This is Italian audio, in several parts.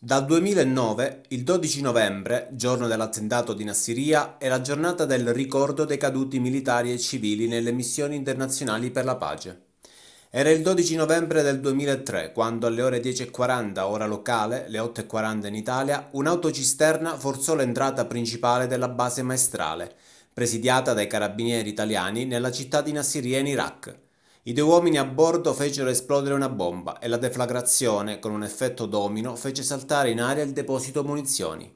Dal 2009, il 12 novembre, giorno dell'attentato di Nassiria, è la giornata del ricordo dei caduti militari e civili nelle missioni internazionali per la pace. Era il 12 novembre del 2003 quando alle ore 10.40 ora locale, le 8.40 in Italia, un'autocisterna forzò l'entrata principale della base maestrale, presidiata dai carabinieri italiani nella città di Nassiria in Iraq. I due uomini a bordo fecero esplodere una bomba e la deflagrazione, con un effetto domino, fece saltare in aria il deposito munizioni.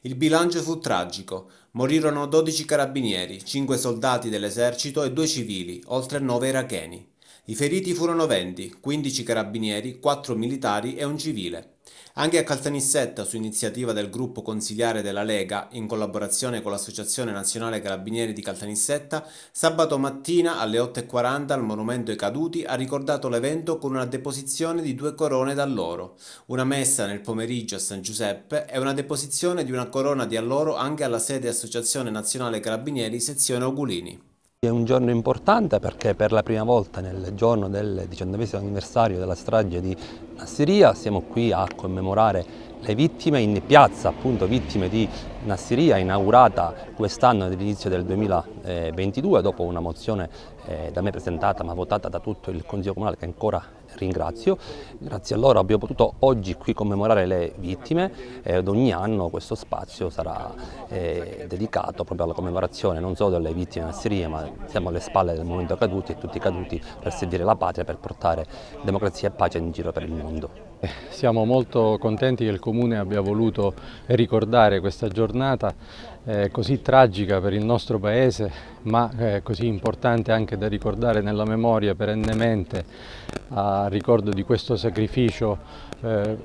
Il bilancio fu tragico. Morirono 12 carabinieri, 5 soldati dell'esercito e 2 civili, oltre 9 iracheni. I feriti furono 20, 15 carabinieri, 4 militari e un civile. Anche a Caltanissetta, su iniziativa del gruppo consigliare della Lega, in collaborazione con l'Associazione Nazionale Carabinieri di Caltanissetta, sabato mattina alle 8.40 al Monumento ai Caduti ha ricordato l'evento con una deposizione di due corone d'alloro, una messa nel pomeriggio a San Giuseppe e una deposizione di una corona di alloro anche alla sede Associazione Nazionale Carabinieri sezione Ogulini. È un giorno importante perché per la prima volta nel giorno del 19 anniversario della strage di Nassiria siamo qui a commemorare le vittime in piazza, appunto vittime di Nassiria, inaugurata quest'anno all'inizio del 2022 dopo una mozione eh, da me presentata ma votata da tutto il Consiglio Comunale che ancora ringrazio. Grazie a loro abbiamo potuto oggi qui commemorare le vittime eh, ed ogni anno questo spazio sarà eh, dedicato proprio alla commemorazione non solo delle vittime in ma siamo alle spalle del momento caduti e tutti caduti per servire la patria, per portare democrazia e pace in giro per il mondo. Eh, siamo molto contenti che il Comune abbia voluto ricordare questa giornata eh, così tragica per il nostro Paese ma eh, così importante anche da ricordare nella memoria perennemente a a ricordo di questo sacrificio eh,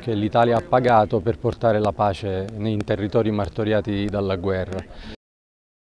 che l'Italia ha pagato per portare la pace nei territori martoriati dalla guerra.